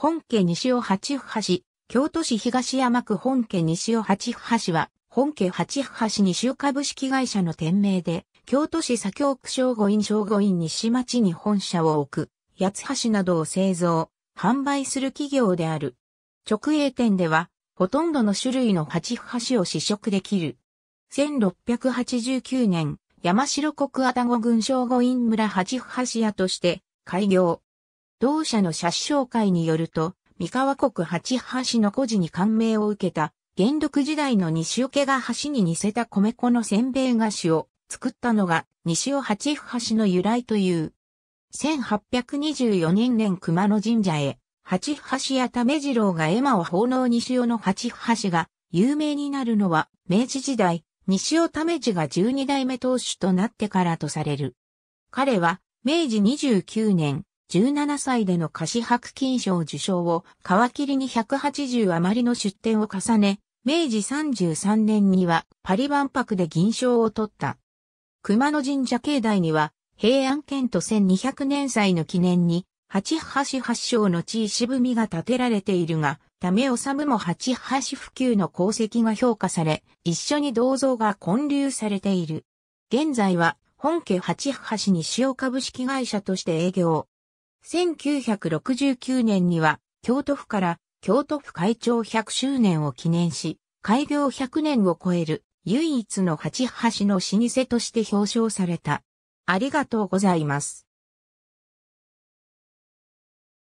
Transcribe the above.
本家西尾八橋、京都市東山区本家西尾八橋は、本家八橋西尾株式会社の店名で、京都市左京区商護院商護院西町に本社を置く、八橋などを製造、販売する企業である。直営店では、ほとんどの種類の八橋を試食できる。1689年、山城国たご郡商護院村八橋屋として開業。同社の写真紹介によると、三河国八橋の故事に感銘を受けた、元禄時代の西桶が橋に似せた米粉のせんべい菓子を作ったのが西尾八橋の由来という。1824年年熊野神社へ、八橋やめ次郎が絵馬を奉納西尾の八橋が有名になるのは明治時代、西尾め次が12代目当主となってからとされる。彼は明治29年、17歳での貸白金賞受賞を皮切りに180余りの出展を重ね、明治33年にはパリ万博で銀賞を取った。熊野神社境内には平安県と1200年祭の記念に八橋八章の地位渋みが建てられているが、ためむも八橋普及の功績が評価され、一緒に銅像が建立されている。現在は本家八橋西尾株式会社として営業。1969年には京都府から京都府会長100周年を記念し、開業100年を超える唯一の八橋の老舗として表彰された。ありがとうございます。